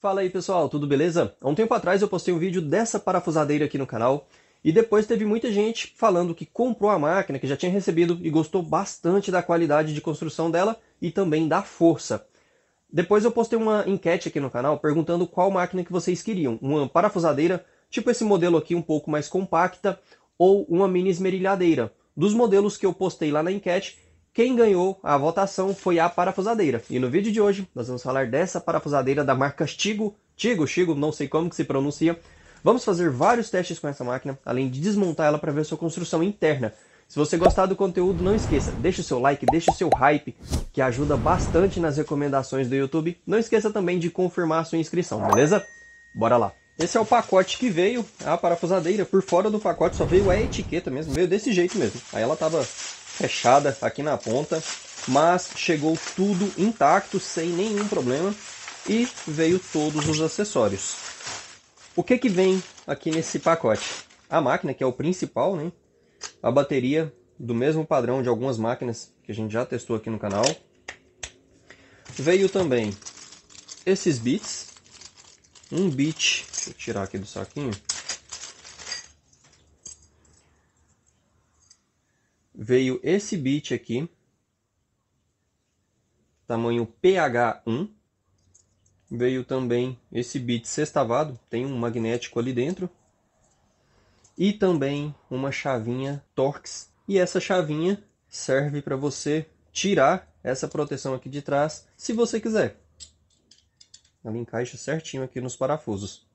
Fala aí pessoal, tudo beleza? Há um tempo atrás eu postei um vídeo dessa parafusadeira aqui no canal e depois teve muita gente falando que comprou a máquina, que já tinha recebido e gostou bastante da qualidade de construção dela e também da força. Depois eu postei uma enquete aqui no canal perguntando qual máquina que vocês queriam, uma parafusadeira, tipo esse modelo aqui um pouco mais compacta, ou uma mini esmerilhadeira. Dos modelos que eu postei lá na enquete, quem ganhou a votação foi a parafusadeira. E no vídeo de hoje nós vamos falar dessa parafusadeira da marca Tigo, Tigo, Tigo, não sei como que se pronuncia. Vamos fazer vários testes com essa máquina, além de desmontar ela para ver sua construção interna. Se você gostar do conteúdo, não esqueça, deixe o seu like, deixe o seu hype, que ajuda bastante nas recomendações do YouTube. Não esqueça também de confirmar a sua inscrição, beleza? Bora lá! Esse é o pacote que veio, a parafusadeira. Por fora do pacote só veio a etiqueta mesmo, veio desse jeito mesmo. Aí ela tava fechada aqui na ponta, mas chegou tudo intacto, sem nenhum problema, e veio todos os acessórios. O que que vem aqui nesse pacote? A máquina, que é o principal, né? A bateria do mesmo padrão de algumas máquinas que a gente já testou aqui no canal. Veio também esses bits, um bit, deixa eu tirar aqui do saquinho, veio esse bit aqui, tamanho PH1. Veio também esse bit sextavado, tem um magnético ali dentro. E também uma chavinha Torx. E essa chavinha serve para você tirar essa proteção aqui de trás, se você quiser. Ela encaixa certinho aqui nos parafusos.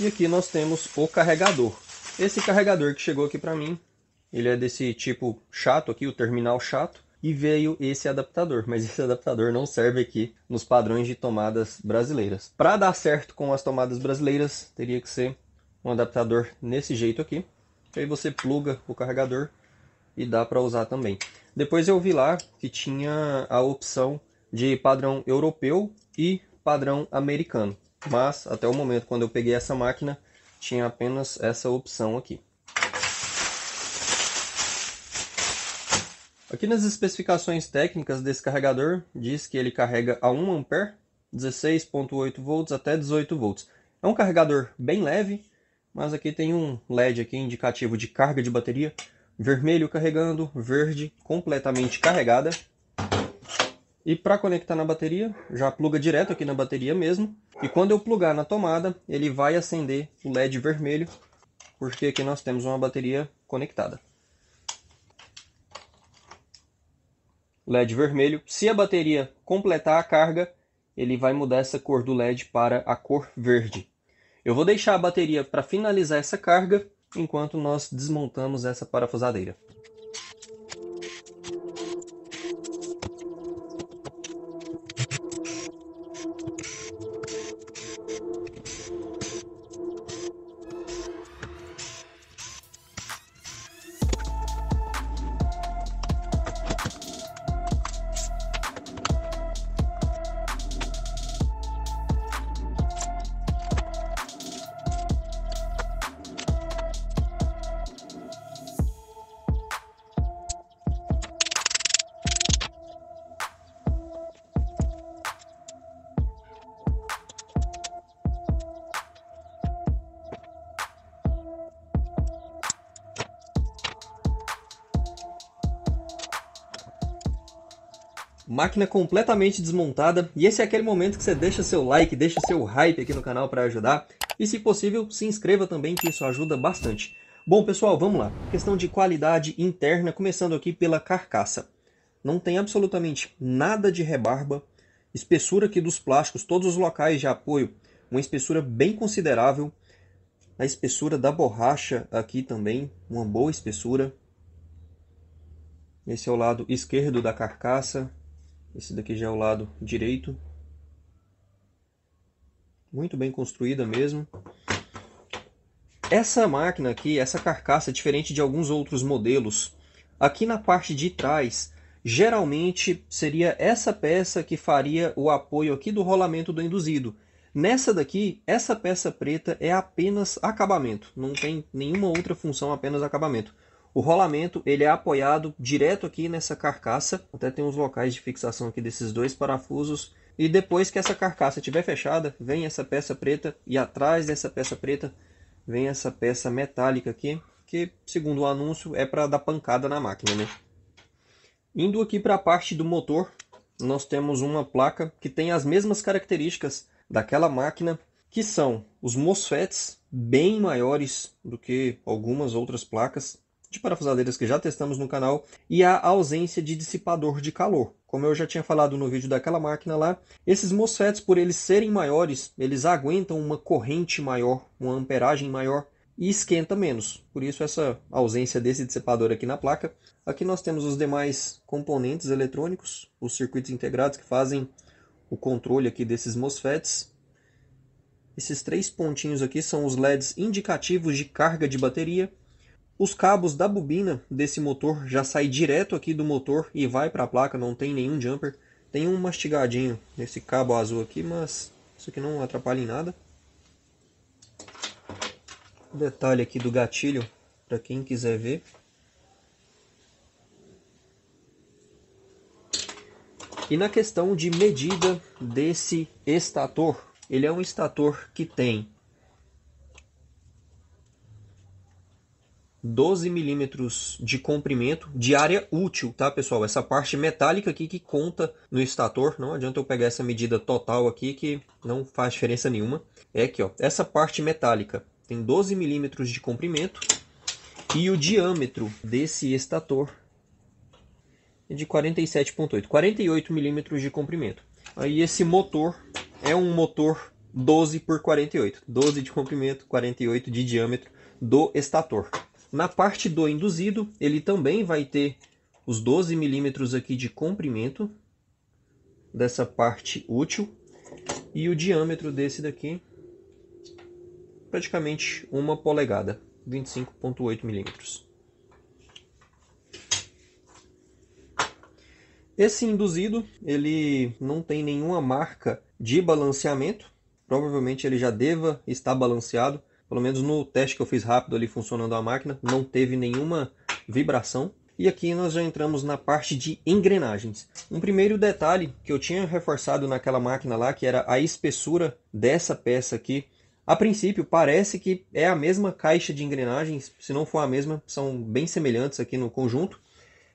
E aqui nós temos o carregador. Esse carregador que chegou aqui para mim, ele é desse tipo chato aqui, o terminal chato, e veio esse adaptador, mas esse adaptador não serve aqui nos padrões de tomadas brasileiras. Para dar certo com as tomadas brasileiras, teria que ser um adaptador nesse jeito aqui. Aí você pluga o carregador e dá para usar também. Depois eu vi lá que tinha a opção de padrão europeu e padrão americano. Mas até o momento quando eu peguei essa máquina, tinha apenas essa opção aqui. Aqui nas especificações técnicas desse carregador, diz que ele carrega a 1 A, 16.8 volts até 18 volts. É um carregador bem leve, mas aqui tem um LED aqui indicativo de carga de bateria, vermelho carregando, verde completamente carregada. E para conectar na bateria, já pluga direto aqui na bateria mesmo. E quando eu plugar na tomada, ele vai acender o LED vermelho, porque aqui nós temos uma bateria conectada. LED vermelho. Se a bateria completar a carga, ele vai mudar essa cor do LED para a cor verde. Eu vou deixar a bateria para finalizar essa carga enquanto nós desmontamos essa parafusadeira. máquina completamente desmontada. E esse é aquele momento que você deixa seu like, deixa seu hype aqui no canal para ajudar. E se possível, se inscreva também, que isso ajuda bastante. Bom, pessoal, vamos lá. Questão de qualidade interna, começando aqui pela carcaça. Não tem absolutamente nada de rebarba. Espessura aqui dos plásticos, todos os locais de apoio, uma espessura bem considerável. A espessura da borracha aqui também, uma boa espessura. Esse é o lado esquerdo da carcaça. Esse daqui já é o lado direito. Muito bem construída mesmo. Essa máquina aqui, essa carcaça, é diferente de alguns outros modelos, aqui na parte de trás, geralmente seria essa peça que faria o apoio aqui do rolamento do induzido. Nessa daqui, essa peça preta é apenas acabamento, não tem nenhuma outra função, apenas acabamento. O rolamento ele é apoiado direto aqui nessa carcaça, até tem uns locais de fixação aqui desses dois parafusos. E depois que essa carcaça estiver fechada, vem essa peça preta e atrás dessa peça preta vem essa peça metálica aqui, que segundo o anúncio é para dar pancada na máquina, né? Indo aqui para a parte do motor, nós temos uma placa que tem as mesmas características daquela máquina, que são os MOSFETs bem maiores do que algumas outras placas, de parafusadeiras que já testamos no canal e a ausência de dissipador de calor. Como eu já tinha falado no vídeo daquela máquina lá, esses MOSFETs, por eles serem maiores, eles aguentam uma corrente maior, uma amperagem maior e esquenta menos. Por isso essa ausência desse dissipador aqui na placa. Aqui nós temos os demais componentes eletrônicos, os circuitos integrados que fazem o controle aqui desses MOSFETs. Esses três pontinhos aqui são os LEDs indicativos de carga de bateria. Os cabos da bobina desse motor já sai direto aqui do motor e vai para a placa, não tem nenhum jumper. Tem um mastigadinho nesse cabo azul aqui, mas isso aqui não atrapalha em nada. Detalhe aqui do gatilho, para quem quiser ver. E na questão de medida desse estator, ele é um estator que tem 12 milímetros de comprimento de área útil, tá pessoal? Essa parte metálica aqui que conta no estator, não adianta eu pegar essa medida total aqui que não faz diferença nenhuma. É aqui, ó, essa parte metálica tem 12 milímetros de comprimento e o diâmetro desse estator é de 47.8, 48 milímetros de comprimento. Aí esse motor é um motor 12 por 48, 12 de comprimento, 48 de diâmetro do estator. Na parte do induzido, ele também vai ter os 12 milímetros aqui de comprimento dessa parte útil e o diâmetro desse daqui praticamente uma polegada, 25.8 milímetros. Esse induzido, ele não tem nenhuma marca de balanceamento, provavelmente ele já deva estar balanceado, pelo menos no teste que eu fiz rápido ali funcionando a máquina, não teve nenhuma vibração. E aqui nós já entramos na parte de engrenagens. Um primeiro detalhe que eu tinha reforçado naquela máquina lá, que era a espessura dessa peça aqui. A princípio parece que é a mesma caixa de engrenagens, se não for a mesma, são bem semelhantes aqui no conjunto.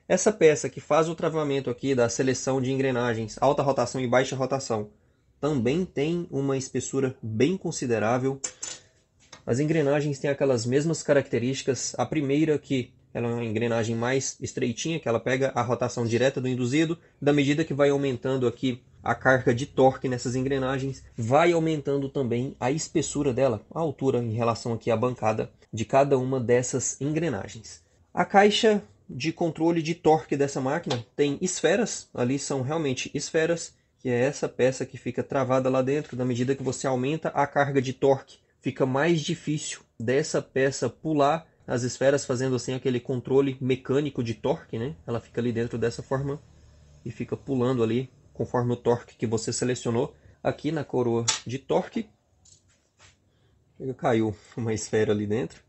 Essa peça que faz o travamento aqui da seleção de engrenagens, alta rotação e baixa rotação, também tem uma espessura bem considerável. As engrenagens têm aquelas mesmas características. A primeira que ela é uma engrenagem mais estreitinha, que ela pega a rotação direta do induzido, da medida que vai aumentando aqui a carga de torque nessas engrenagens, vai aumentando também a espessura dela, a altura em relação aqui à bancada de cada uma dessas engrenagens. A caixa de controle de torque dessa máquina tem esferas, ali são realmente esferas, que é essa peça que fica travada lá dentro, da medida que você aumenta a carga de torque fica mais difícil dessa peça pular as esferas, fazendo assim aquele controle mecânico de torque, né? Ela fica ali dentro dessa forma e fica pulando ali conforme o torque que você selecionou aqui na coroa de torque. Caiu uma esfera ali dentro.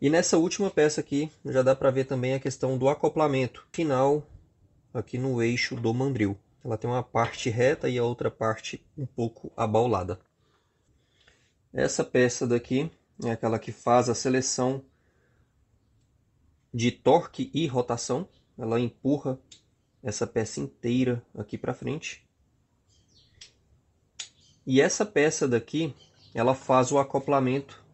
E nessa última peça aqui já dá para ver também a questão do acoplamento final aqui no eixo do mandril. Ela tem uma parte reta e a outra parte um pouco abaulada. Essa peça daqui é aquela que faz a seleção de torque e rotação. Ela empurra essa peça inteira aqui para frente. E essa peça daqui, ela faz o acoplamento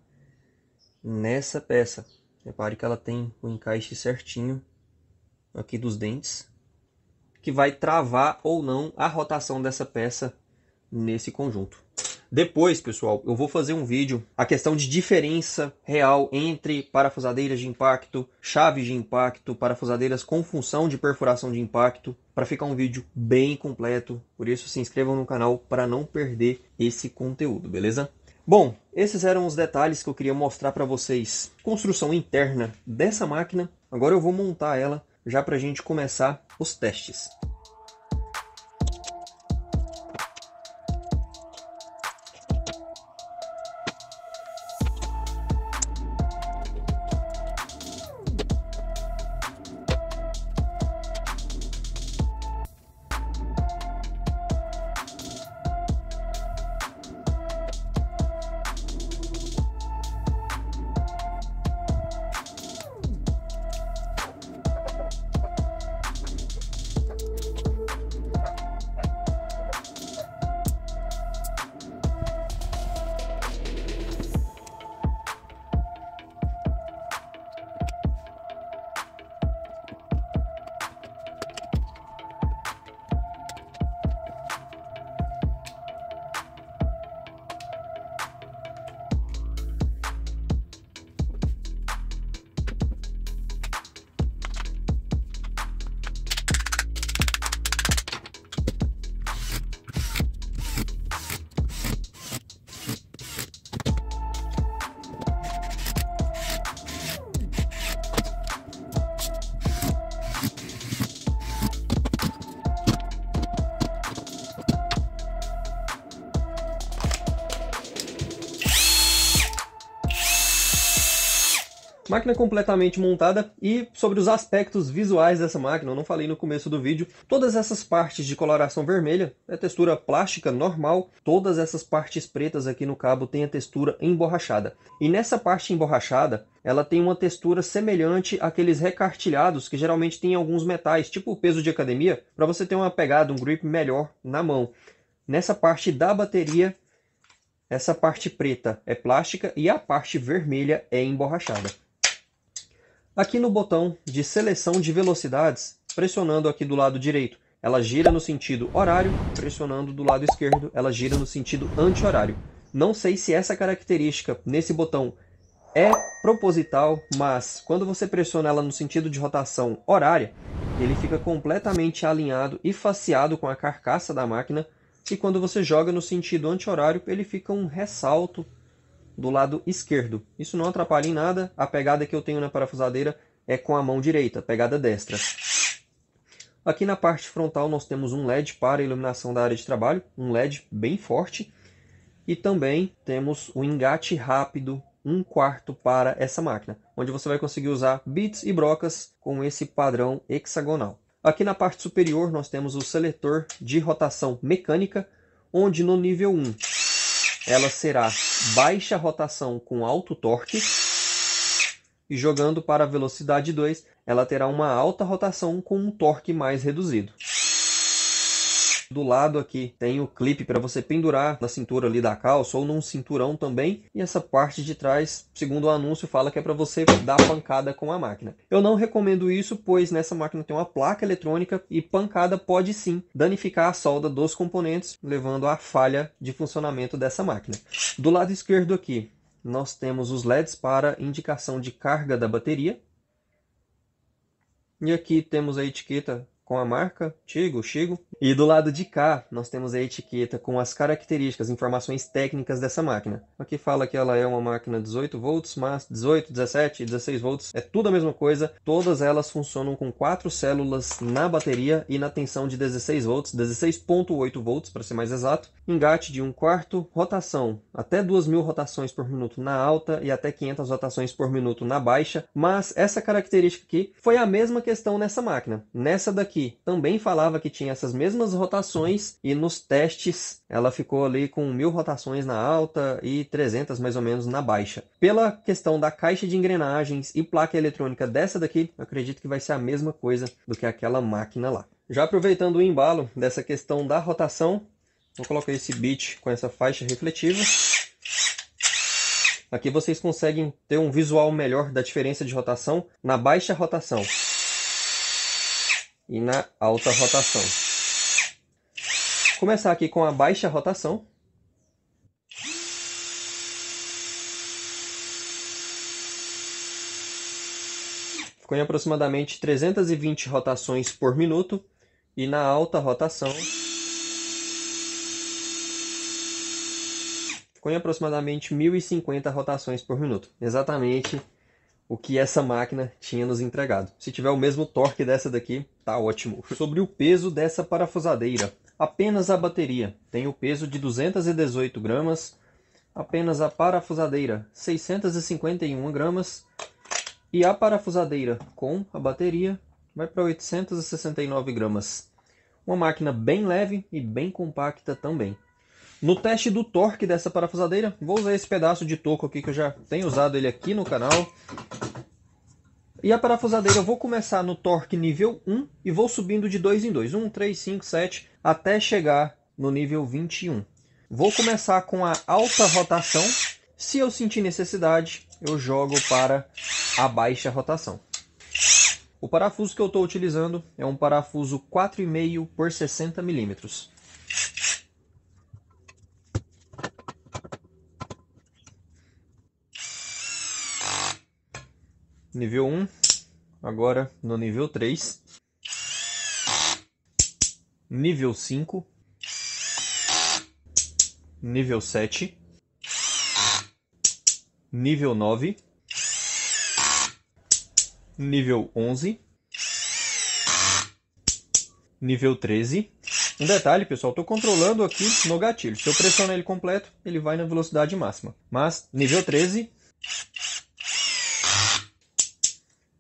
nessa peça. Repare que ela tem o encaixe certinho aqui dos dentes, que vai travar ou não a rotação dessa peça nesse conjunto. Depois, pessoal, eu vou fazer um vídeo a questão de diferença real entre parafusadeiras de impacto, chaves de impacto, parafusadeiras com função de perfuração de impacto, para ficar um vídeo bem completo. Por isso, se inscrevam no canal para não perder esse conteúdo, beleza? Bom, esses eram os detalhes que eu queria mostrar para vocês. Construção interna dessa máquina. Agora eu vou montar ela já para a gente começar os testes. Máquina completamente montada e sobre os aspectos visuais dessa máquina, eu não falei no começo do vídeo, todas essas partes de coloração vermelha é textura plástica normal, todas essas partes pretas aqui no cabo têm a textura emborrachada. E nessa parte emborrachada, ela tem uma textura semelhante àqueles recartilhados que geralmente tem alguns metais, tipo o peso de academia, para você ter uma pegada, um grip melhor na mão. Nessa parte da bateria, essa parte preta é plástica e a parte vermelha é emborrachada. Aqui no botão de seleção de velocidades, pressionando aqui do lado direito, ela gira no sentido horário, pressionando do lado esquerdo, ela gira no sentido anti-horário. Não sei se essa característica nesse botão é proposital, mas quando você pressiona ela no sentido de rotação horária, ele fica completamente alinhado e faceado com a carcaça da máquina, e quando você joga no sentido anti-horário, ele fica um ressalto do lado esquerdo. Isso não atrapalha em nada, a pegada que eu tenho na parafusadeira é com a mão direita, pegada destra. Aqui na parte frontal nós temos um LED para iluminação da área de trabalho, um LED bem forte. E também temos o engate rápido, um quarto para essa máquina, onde você vai conseguir usar bits e brocas com esse padrão hexagonal. Aqui na parte superior nós temos o seletor de rotação mecânica, onde no nível 1 ela será baixa rotação com alto torque. E jogando para a velocidade 2, ela terá uma alta rotação com um torque mais reduzido do lado aqui tem o clipe para você pendurar na cintura ali da calça ou num cinturão também. E essa parte de trás, segundo o anúncio, fala que é para você dar pancada com a máquina. Eu não recomendo isso, pois nessa máquina tem uma placa eletrônica e pancada pode sim danificar a solda dos componentes, levando à falha de funcionamento dessa máquina. Do lado esquerdo aqui, nós temos os LEDs para indicação de carga da bateria. E aqui temos a etiqueta com a marca Tigo, Chigo. E do lado de cá, nós temos a etiqueta com as características, informações técnicas dessa máquina. Aqui fala que ela é uma máquina 18 volts, mas 18, 17, 16 volts, é tudo a mesma coisa. Todas elas funcionam com quatro células na bateria e na tensão de 16 volts, 16.8 volts para ser mais exato. Engate de 1 um quarto, rotação até 2000 rotações por minuto na alta e até 500 rotações por minuto na baixa. Mas essa característica aqui foi a mesma questão nessa máquina. Nessa daqui aqui também falava que tinha essas mesmas rotações e nos testes ela ficou ali com mil rotações na alta e 300 mais ou menos na baixa. Pela questão da caixa de engrenagens e placa eletrônica dessa daqui, acredito que vai ser a mesma coisa do que aquela máquina lá. Já aproveitando o embalo dessa questão da rotação, vou colocar esse beat com essa faixa refletiva. Aqui vocês conseguem ter um visual melhor da diferença de rotação na baixa rotação e na alta rotação. Começar aqui com a baixa rotação. Ficou em aproximadamente 320 rotações por minuto e na alta rotação ficou em aproximadamente 1050 rotações por minuto, exatamente o que essa máquina tinha nos entregado. Se tiver o mesmo torque dessa daqui, tá ótimo. Sobre o peso dessa parafusadeira, apenas a bateria tem o peso de 218 gramas, apenas a parafusadeira 651 gramas e a parafusadeira com a bateria vai para 869 gramas. Uma máquina bem leve e bem compacta também. No teste do torque dessa parafusadeira, vou usar esse pedaço de toco aqui que eu já tenho usado ele aqui no canal. E a parafusadeira eu vou começar no torque nível 1 e vou subindo de 2 em 2, 1, 3, 5, 7, até chegar no nível 21. Vou começar com a alta rotação, se eu sentir necessidade, eu jogo para a baixa rotação. O parafuso que eu estou utilizando é um parafuso 4,5 por 60 milímetros. Nível 1, agora no nível 3. Nível 5. Nível 7. Nível 9. Nível 11. Nível 13. Um detalhe, pessoal, estou controlando aqui no gatilho. Se eu pressionar ele completo, ele vai na velocidade máxima. Mas nível 13,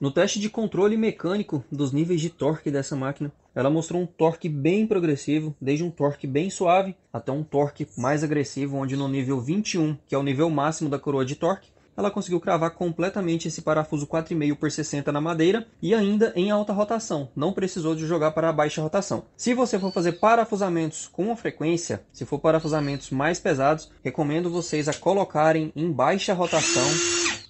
No teste de controle mecânico dos níveis de torque dessa máquina, ela mostrou um torque bem progressivo, desde um torque bem suave até um torque mais agressivo, onde no nível 21, que é o nível máximo da coroa de torque, ela conseguiu cravar completamente esse parafuso 4,5 por 60 na madeira e ainda em alta rotação, não precisou de jogar para a baixa rotação. Se você for fazer parafusamentos com frequência, se for parafusamentos mais pesados, recomendo vocês a colocarem em baixa rotação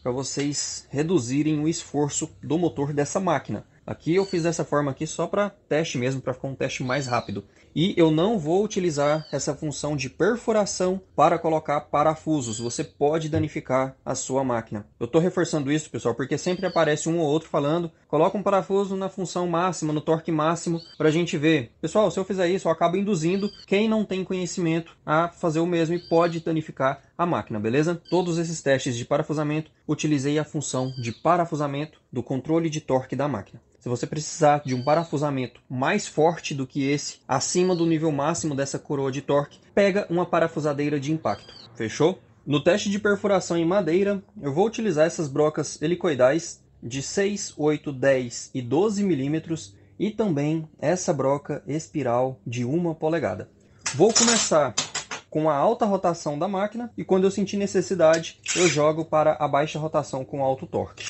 para vocês reduzirem o esforço do motor dessa máquina. Aqui eu fiz dessa forma aqui só para teste mesmo, para ficar um teste mais rápido e eu não vou utilizar essa função de perfuração para colocar parafusos. Você pode danificar a sua máquina. Eu estou reforçando isso, pessoal, porque sempre aparece um ou outro falando, coloca um parafuso na função máxima, no torque máximo, para a gente ver. Pessoal, se eu fizer isso, eu acabo induzindo quem não tem conhecimento a fazer o mesmo e pode danificar a máquina, beleza? Todos esses testes de parafusamento, utilizei a função de parafusamento do controle de torque da máquina. Se você precisar de um parafusamento mais forte do que esse, acima do nível máximo dessa coroa de torque, pega uma parafusadeira de impacto. Fechou? No teste de perfuração em madeira, eu vou utilizar essas brocas helicoidais de 6, 8, 10 e 12 milímetros e também essa broca espiral de 1 polegada. Vou começar com a alta rotação da máquina e quando eu sentir necessidade, eu jogo para a baixa rotação com alto torque.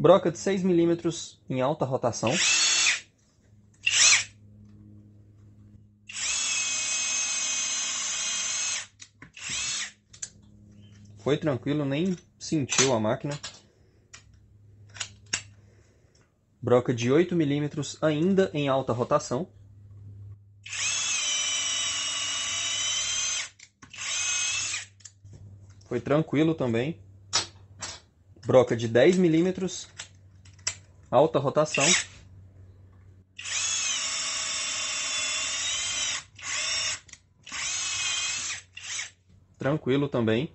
Broca de 6 milímetros em alta rotação. Foi tranquilo, nem sentiu a máquina. Broca de 8 milímetros ainda em alta rotação. Foi tranquilo também broca de 10 milímetros, alta rotação. Tranquilo também.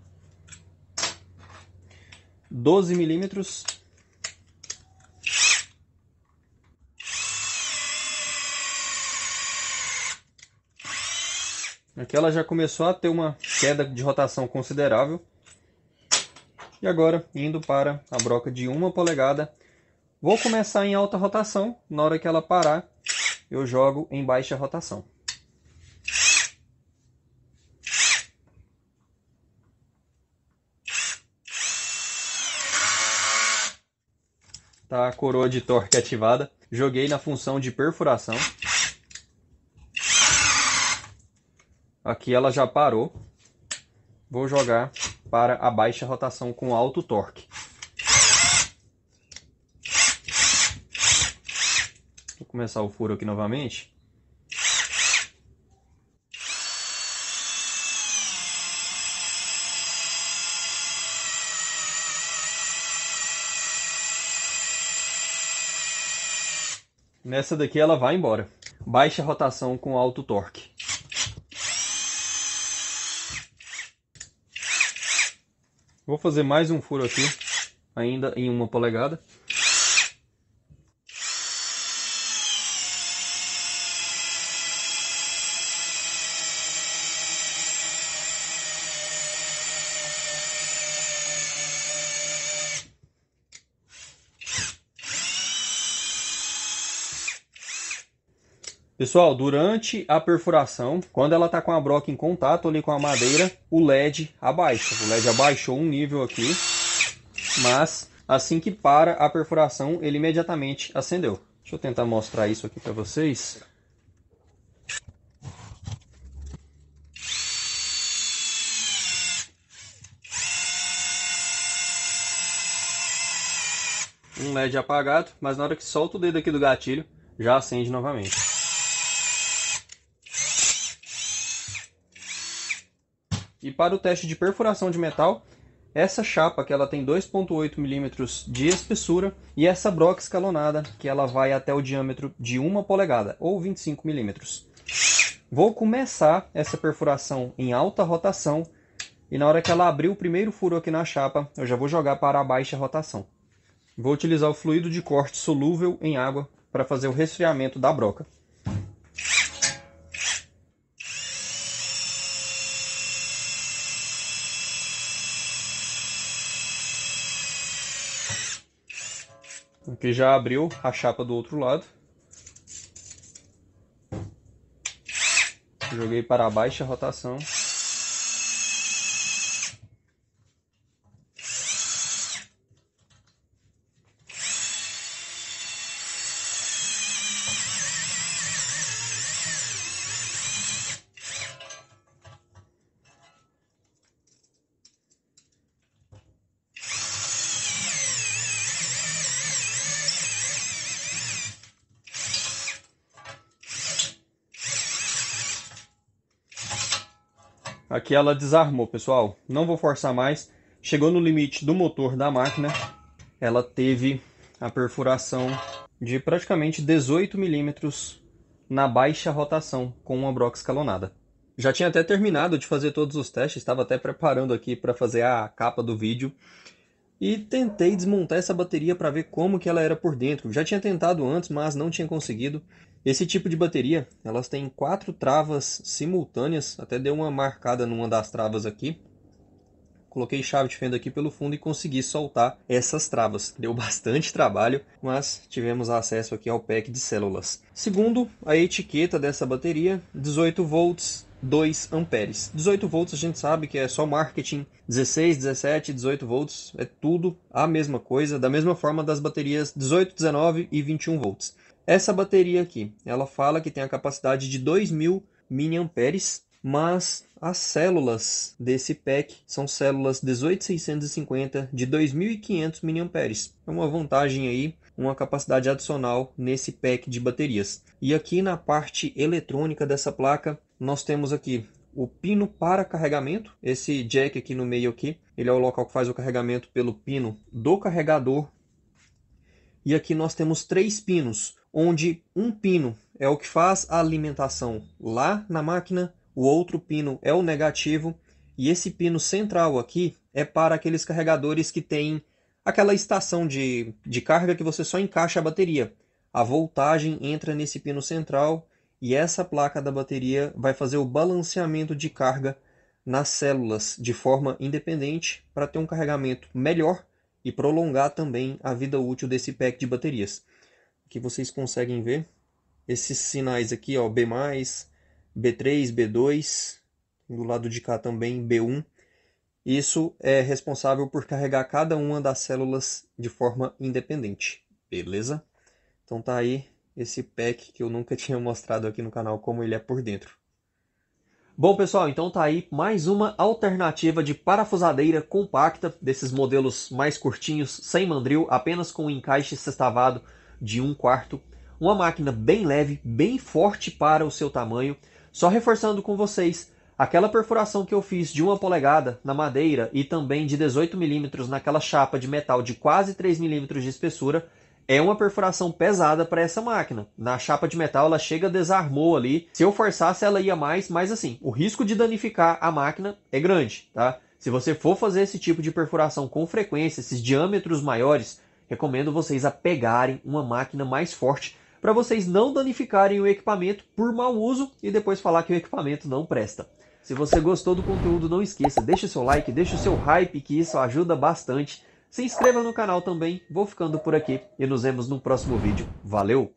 12 milímetros. Aqui ela já começou a ter uma queda de rotação considerável. E agora, indo para a broca de uma polegada, vou começar em alta rotação. Na hora que ela parar, eu jogo em baixa rotação. Tá a coroa de torque ativada. Joguei na função de perfuração. Aqui ela já parou. Vou jogar para a baixa rotação com alto torque. Vou começar o furo aqui novamente. Nessa daqui ela vai embora. Baixa rotação com alto torque. Vou fazer mais um furo aqui, ainda em uma polegada. Pessoal, durante a perfuração, quando ela está com a broca em contato ali com a madeira, o LED abaixa. O LED abaixou um nível aqui, mas assim que para a perfuração, ele imediatamente acendeu. Deixa eu tentar mostrar isso aqui para vocês. um LED apagado, mas na hora que solta o dedo aqui do gatilho, já acende novamente. E para o teste de perfuração de metal, essa chapa que ela tem 2.8 milímetros de espessura e essa broca escalonada que ela vai até o diâmetro de 1 polegada ou 25 milímetros. Vou começar essa perfuração em alta rotação e na hora que ela abrir o primeiro furo aqui na chapa, eu já vou jogar para a baixa rotação. Vou utilizar o fluido de corte solúvel em água para fazer o resfriamento da broca. Aqui já abriu a chapa do outro lado. Joguei para baixo a rotação. Aqui ela desarmou, pessoal. Não vou forçar mais. Chegou no limite do motor da máquina. Ela teve a perfuração de praticamente 18 milímetros na baixa rotação com uma broca escalonada. Já tinha até terminado de fazer todos os testes, estava até preparando aqui para fazer a capa do vídeo. E tentei desmontar essa bateria para ver como que ela era por dentro. Já tinha tentado antes, mas não tinha conseguido. Esse tipo de bateria, elas têm quatro travas simultâneas, até deu uma marcada numa das travas aqui. Coloquei chave de fenda aqui pelo fundo e consegui soltar essas travas. Deu bastante trabalho, mas tivemos acesso aqui ao pack de células. Segundo a etiqueta dessa bateria, 18 volts, 2 amperes. 18 volts a gente sabe que é só marketing, 16, 17, 18 volts é tudo a mesma coisa, da mesma forma das baterias 18, 19 e 21 volts. Essa bateria aqui, ela fala que tem a capacidade de 2.000 mAh, mas as células desse pack são células 18650 de 2.500 mAh. É uma vantagem aí, uma capacidade adicional nesse pack de baterias. E aqui na parte eletrônica dessa placa, nós temos aqui o pino para carregamento, esse jack aqui no meio aqui, ele é o local que faz o carregamento pelo pino do carregador. E aqui nós temos três pinos, onde um pino é o que faz a alimentação lá na máquina, o outro pino é o negativo, e esse pino central aqui é para aqueles carregadores que têm aquela estação de, de carga que você só encaixa a bateria. A voltagem entra nesse pino central e essa placa da bateria vai fazer o balanceamento de carga nas células de forma independente para ter um carregamento melhor e prolongar também a vida útil desse pack de baterias que vocês conseguem ver. Esses sinais aqui, ó, B+, B3, B2, do lado de cá também B1. Isso é responsável por carregar cada uma das células de forma independente, beleza? Então tá aí esse pack que eu nunca tinha mostrado aqui no canal como ele é por dentro. Bom, pessoal, então tá aí mais uma alternativa de parafusadeira compacta, desses modelos mais curtinhos, sem mandril, apenas com encaixe sextavado de 1 quarto. Uma máquina bem leve, bem forte para o seu tamanho. Só reforçando com vocês, aquela perfuração que eu fiz de uma polegada na madeira e também de 18 milímetros naquela chapa de metal de quase 3 milímetros de espessura, é uma perfuração pesada para essa máquina. Na chapa de metal ela chega, desarmou ali. Se eu forçasse ela ia mais, mas assim, o risco de danificar a máquina é grande, tá? Se você for fazer esse tipo de perfuração com frequência, esses diâmetros maiores, recomendo vocês a pegarem uma máquina mais forte para vocês não danificarem o equipamento por mau uso e depois falar que o equipamento não presta. Se você gostou do conteúdo, não esqueça, deixe seu like, deixe o seu hype, que isso ajuda bastante. Se inscreva no canal também, vou ficando por aqui e nos vemos no próximo vídeo. Valeu!